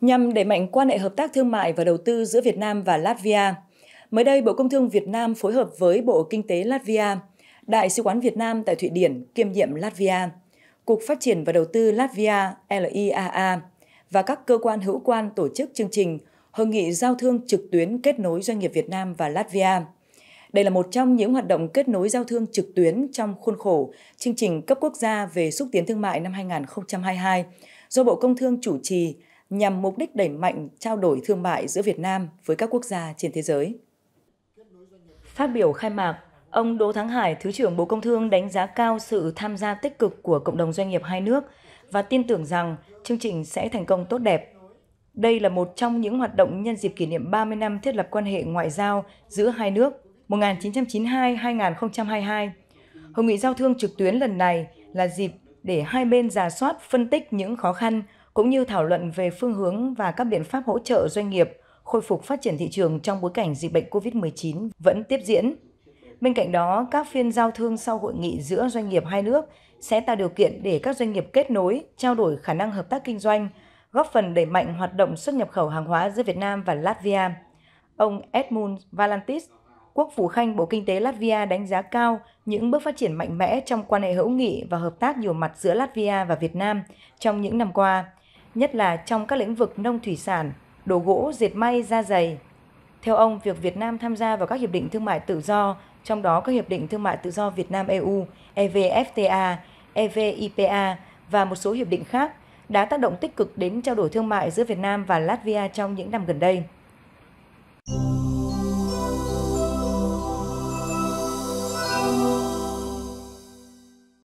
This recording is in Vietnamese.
nhằm đẩy mạnh quan hệ hợp tác thương mại và đầu tư giữa Việt Nam và Latvia. Mới đây, Bộ Công Thương Việt Nam phối hợp với Bộ Kinh tế Latvia, Đại sứ quán Việt Nam tại Thụy Điển kiêm nhiệm Latvia, Cục Phát triển và Đầu tư Latvia LIAA và các cơ quan hữu quan tổ chức chương trình Hội nghị giao thương trực tuyến kết nối doanh nghiệp Việt Nam và Latvia. Đây là một trong những hoạt động kết nối giao thương trực tuyến trong khuôn khổ chương trình cấp quốc gia về xúc tiến thương mại năm 2022 do Bộ Công Thương chủ trì nhằm mục đích đẩy mạnh trao đổi thương mại giữa Việt Nam với các quốc gia trên thế giới. Phát biểu khai mạc, ông Đỗ Thắng Hải, Thứ trưởng Bộ Công Thương đánh giá cao sự tham gia tích cực của cộng đồng doanh nghiệp hai nước và tin tưởng rằng chương trình sẽ thành công tốt đẹp. Đây là một trong những hoạt động nhân dịp kỷ niệm 30 năm thiết lập quan hệ ngoại giao giữa hai nước 1992-2022. Hội nghị giao thương trực tuyến lần này là dịp để hai bên giả soát, phân tích những khó khăn, cũng như thảo luận về phương hướng và các biện pháp hỗ trợ doanh nghiệp khôi phục phát triển thị trường trong bối cảnh dịch bệnh COVID-19 vẫn tiếp diễn. Bên cạnh đó, các phiên giao thương sau hội nghị giữa doanh nghiệp hai nước sẽ tạo điều kiện để các doanh nghiệp kết nối, trao đổi khả năng hợp tác kinh doanh, góp phần đẩy mạnh hoạt động xuất nhập khẩu hàng hóa giữa Việt Nam và Latvia. Ông Edmund Valantis, quốc phủ khanh Bộ Kinh tế Latvia đánh giá cao những bước phát triển mạnh mẽ trong quan hệ hữu nghị và hợp tác nhiều mặt giữa Latvia và Việt Nam trong những năm qua – nhất là trong các lĩnh vực nông thủy sản, đồ gỗ, dệt may, da dày. Theo ông, việc Việt Nam tham gia vào các hiệp định thương mại tự do, trong đó các hiệp định thương mại tự do Việt Nam EU, EVFTA, EVIPA và một số hiệp định khác đã tác động tích cực đến trao đổi thương mại giữa Việt Nam và Latvia trong những năm gần đây.